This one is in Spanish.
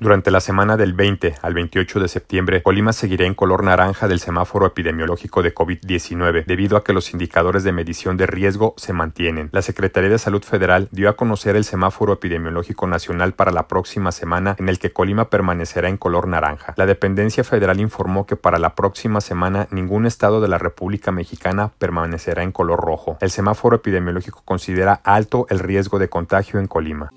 Durante la semana del 20 al 28 de septiembre, Colima seguirá en color naranja del semáforo epidemiológico de COVID-19 debido a que los indicadores de medición de riesgo se mantienen. La Secretaría de Salud Federal dio a conocer el semáforo epidemiológico nacional para la próxima semana en el que Colima permanecerá en color naranja. La dependencia federal informó que para la próxima semana ningún estado de la República Mexicana permanecerá en color rojo. El semáforo epidemiológico considera alto el riesgo de contagio en Colima.